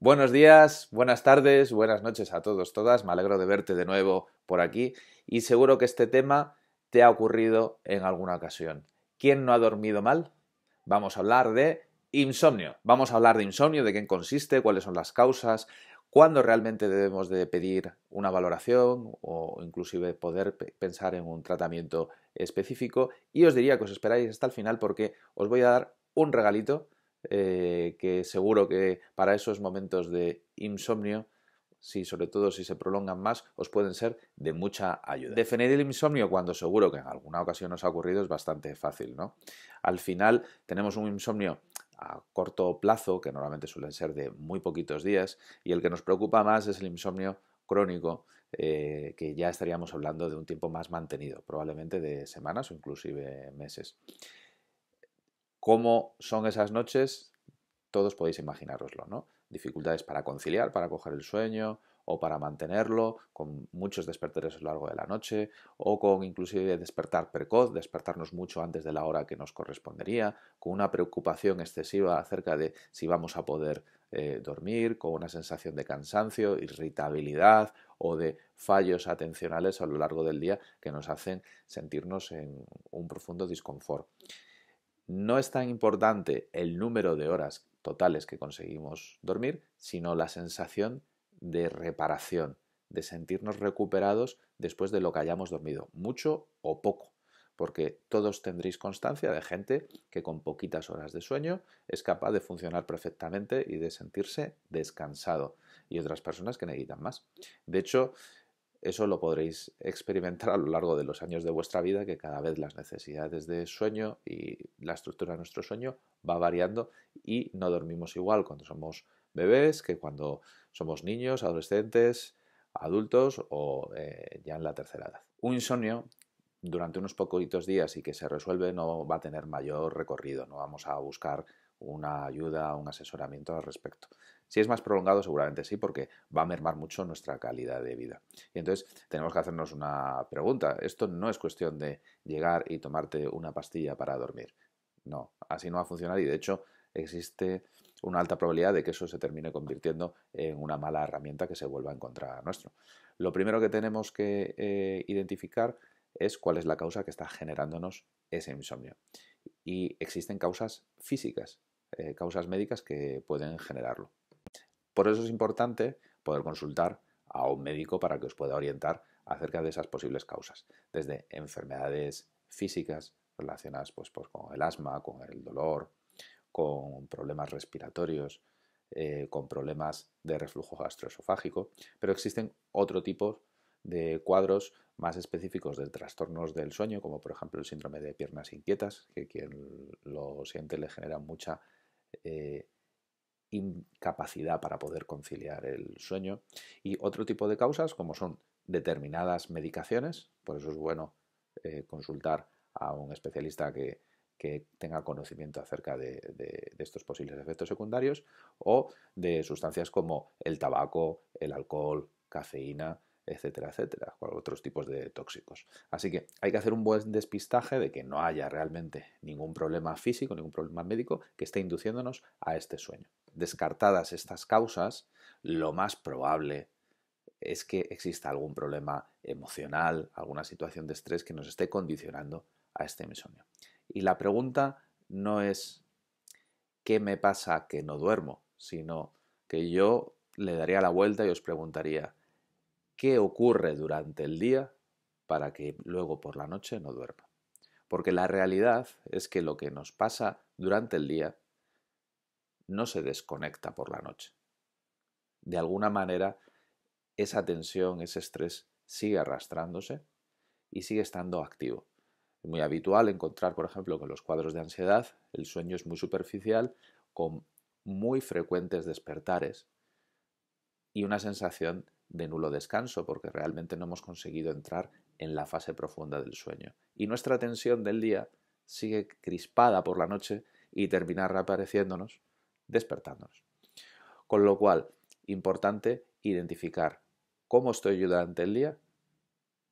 Buenos días, buenas tardes, buenas noches a todos, todas. Me alegro de verte de nuevo por aquí y seguro que este tema te ha ocurrido en alguna ocasión. ¿Quién no ha dormido mal? Vamos a hablar de insomnio. Vamos a hablar de insomnio, de qué consiste, cuáles son las causas, cuándo realmente debemos de pedir una valoración o inclusive poder pensar en un tratamiento específico y os diría que os esperáis hasta el final porque os voy a dar un regalito eh, que seguro que para esos momentos de insomnio, si sobre todo si se prolongan más, os pueden ser de mucha ayuda. Definir el insomnio cuando seguro que en alguna ocasión os ha ocurrido es bastante fácil, ¿no? Al final tenemos un insomnio a corto plazo, que normalmente suelen ser de muy poquitos días, y el que nos preocupa más es el insomnio crónico, eh, que ya estaríamos hablando de un tiempo más mantenido, probablemente de semanas o inclusive meses. ¿Cómo son esas noches? Todos podéis imaginaroslo, ¿no? Dificultades para conciliar, para coger el sueño o para mantenerlo, con muchos despertares a lo largo de la noche, o con inclusive despertar precoz, despertarnos mucho antes de la hora que nos correspondería, con una preocupación excesiva acerca de si vamos a poder eh, dormir, con una sensación de cansancio, irritabilidad o de fallos atencionales a lo largo del día que nos hacen sentirnos en un profundo desconfort no es tan importante el número de horas totales que conseguimos dormir, sino la sensación de reparación, de sentirnos recuperados después de lo que hayamos dormido, mucho o poco, porque todos tendréis constancia de gente que con poquitas horas de sueño es capaz de funcionar perfectamente y de sentirse descansado, y otras personas que necesitan más. De hecho, eso lo podréis experimentar a lo largo de los años de vuestra vida, que cada vez las necesidades de sueño y la estructura de nuestro sueño va variando y no dormimos igual cuando somos bebés que cuando somos niños, adolescentes, adultos o eh, ya en la tercera edad. Un insomnio durante unos poquitos días y que se resuelve no va a tener mayor recorrido, no vamos a buscar una ayuda, un asesoramiento al respecto. Si es más prolongado, seguramente sí, porque va a mermar mucho nuestra calidad de vida. Y entonces tenemos que hacernos una pregunta. Esto no es cuestión de llegar y tomarte una pastilla para dormir. No, así no va a funcionar y de hecho existe una alta probabilidad de que eso se termine convirtiendo en una mala herramienta que se vuelva en contra nuestro. Lo primero que tenemos que eh, identificar es cuál es la causa que está generándonos ese insomnio. Y existen causas físicas, eh, causas médicas que pueden generarlo. Por eso es importante poder consultar a un médico para que os pueda orientar acerca de esas posibles causas, desde enfermedades físicas relacionadas pues, pues con el asma, con el dolor, con problemas respiratorios, eh, con problemas de reflujo gastroesofágico, pero existen otro tipo de cuadros más específicos de trastornos del sueño, como por ejemplo el síndrome de piernas inquietas, que quien lo siente le genera mucha eh, incapacidad para poder conciliar el sueño y otro tipo de causas como son determinadas medicaciones, por eso es bueno eh, consultar a un especialista que, tenga conocimiento acerca de, estos posibles efectos secundarios o de sustancias como el tabaco, el alcohol, cafeína, etcétera, etcétera, otros tipos de tóxicos. Así que hay que hacer un buen despistaje de que no haya realmente ningún problema físico, ningún problema médico que esté induciéndonos a este sueño. Descartadas estas causas, lo más probable es que exista algún problema emocional, alguna situación de estrés que nos esté condicionando a este insomnio. Y la pregunta no es qué me pasa que no duermo, sino que yo le daría la vuelta y os preguntaría qué ocurre durante el día para que luego por la noche no duerma. Porque la realidad es que lo que nos pasa durante el día no se desconecta por la noche. De alguna manera, esa tensión, ese estrés sigue arrastrándose y sigue estando activo. Es muy habitual encontrar, por ejemplo, con los cuadros de ansiedad, el sueño es muy superficial, con muy frecuentes despertares y una sensación de nulo descanso porque realmente no hemos conseguido entrar en la fase profunda del sueño. Y nuestra tensión del día sigue crispada por la noche y termina reapareciéndonos, despertándonos. Con lo cual, importante identificar cómo estoy yo durante el día,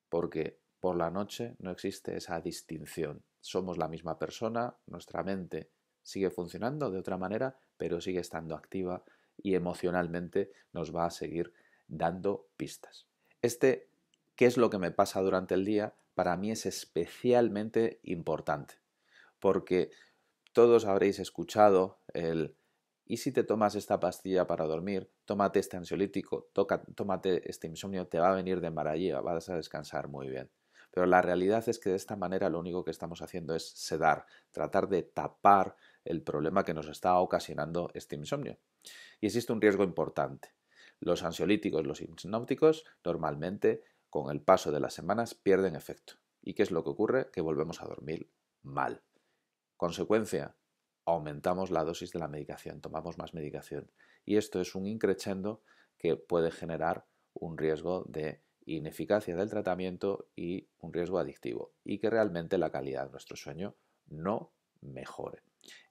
porque por la noche no existe esa distinción. Somos la misma persona, nuestra mente sigue funcionando de otra manera, pero sigue estando activa y emocionalmente nos va a seguir dando pistas. Este, ¿qué es lo que me pasa durante el día? Para mí es especialmente importante, porque todos habréis escuchado el ¿y si te tomas esta pastilla para dormir? Tómate este ansiolítico, toca, tómate este insomnio, te va a venir de maravilla, vas a descansar muy bien. Pero la realidad es que de esta manera lo único que estamos haciendo es sedar, tratar de tapar el problema que nos está ocasionando este insomnio. Y existe un riesgo importante. Los ansiolíticos, los hipnóticos, normalmente con el paso de las semanas pierden efecto. ¿Y qué es lo que ocurre? Que volvemos a dormir mal. Consecuencia, aumentamos la dosis de la medicación, tomamos más medicación. Y esto es un increchendo que puede generar un riesgo de ineficacia del tratamiento y un riesgo adictivo y que realmente la calidad de nuestro sueño no mejore.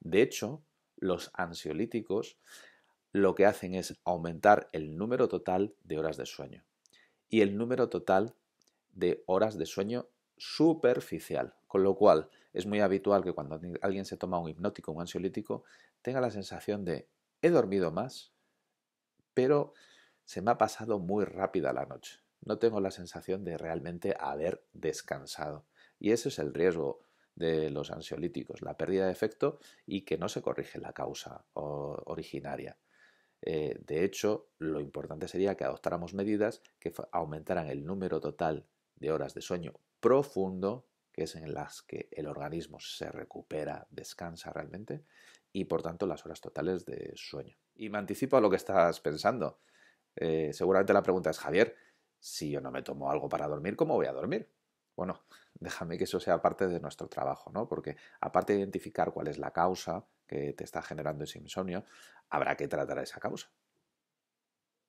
De hecho, los ansiolíticos lo que hacen es aumentar el número total de horas de sueño y el número total de horas de sueño superficial, con lo cual es muy habitual que cuando alguien se toma un hipnótico, un ansiolítico, tenga la sensación de he dormido más, pero se me ha pasado muy rápida la noche. No tengo la sensación de realmente haber descansado. Y ese es el riesgo de los ansiolíticos, la pérdida de efecto y que no se corrige la causa originaria. Eh, de hecho, lo importante sería que adoptáramos medidas que aumentaran el número total de horas de sueño profundo, que es en las que el organismo se recupera, descansa realmente, y por tanto las horas totales de sueño. Y me anticipo a lo que estás pensando. Eh, seguramente la pregunta es, Javier, si yo no me tomo algo para dormir, ¿cómo voy a dormir? Bueno, déjame que eso sea parte de nuestro trabajo, ¿no? Porque aparte de identificar cuál es la causa, que te está generando ese insomnio, habrá que tratar esa causa.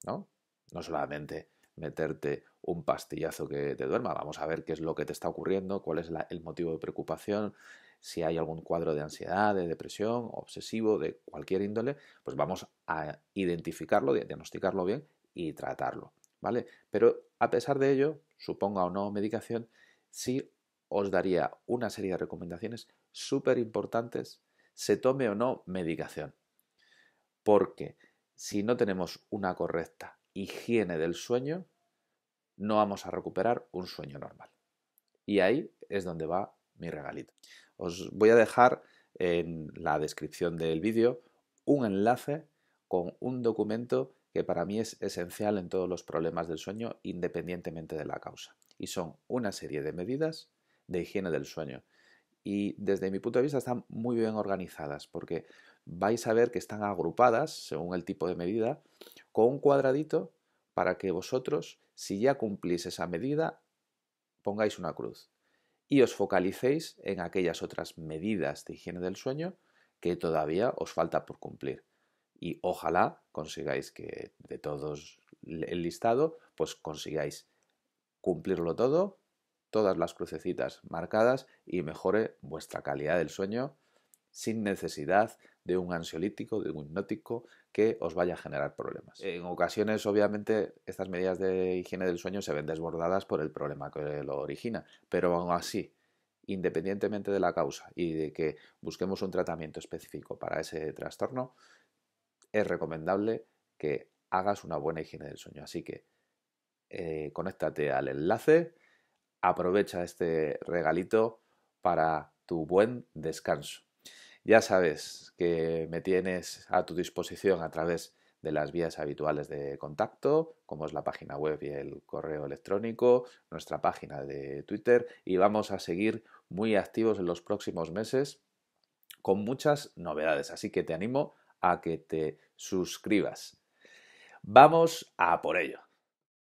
¿No? No solamente meterte un pastillazo que te duerma, vamos a ver qué es lo que te está ocurriendo, cuál es el motivo de preocupación, si hay algún cuadro de ansiedad, de depresión, obsesivo, de cualquier índole, pues vamos a identificarlo, diagnosticarlo bien y tratarlo, ¿vale? Pero a pesar de ello, suponga o no medicación, sí os daría una serie de recomendaciones súper importantes se tome o no medicación. Porque si no tenemos una correcta higiene del sueño, no vamos a recuperar un sueño normal. Y ahí es donde va mi regalito. Os voy a dejar en la descripción del vídeo un enlace con un documento que para mí es esencial en todos los problemas del sueño independientemente de la causa. Y son una serie de medidas de higiene del sueño y desde mi punto de vista están muy bien organizadas porque vais a ver que están agrupadas según el tipo de medida con un cuadradito para que vosotros, si ya cumplís esa medida, pongáis una cruz y os focalicéis en aquellas otras medidas de higiene del sueño que todavía os falta por cumplir. Y ojalá consigáis que de todos el listado, pues consigáis cumplirlo todo todas las crucecitas marcadas y mejore vuestra calidad del sueño sin necesidad de un ansiolítico, de un hipnótico que os vaya a generar problemas. En ocasiones, obviamente, estas medidas de higiene del sueño se ven desbordadas por el problema que lo origina, pero aún así, independientemente de la causa y de que busquemos un tratamiento específico para ese trastorno, es recomendable que hagas una buena higiene del sueño. Así que eh, conéctate al enlace aprovecha este regalito para tu buen descanso. Ya sabes que me tienes a tu disposición a través de las vías habituales de contacto, como es la página web y el correo electrónico, nuestra página de Twitter, y vamos a seguir muy activos en los próximos meses con muchas novedades. Así que te animo a que te suscribas. Vamos a por ello.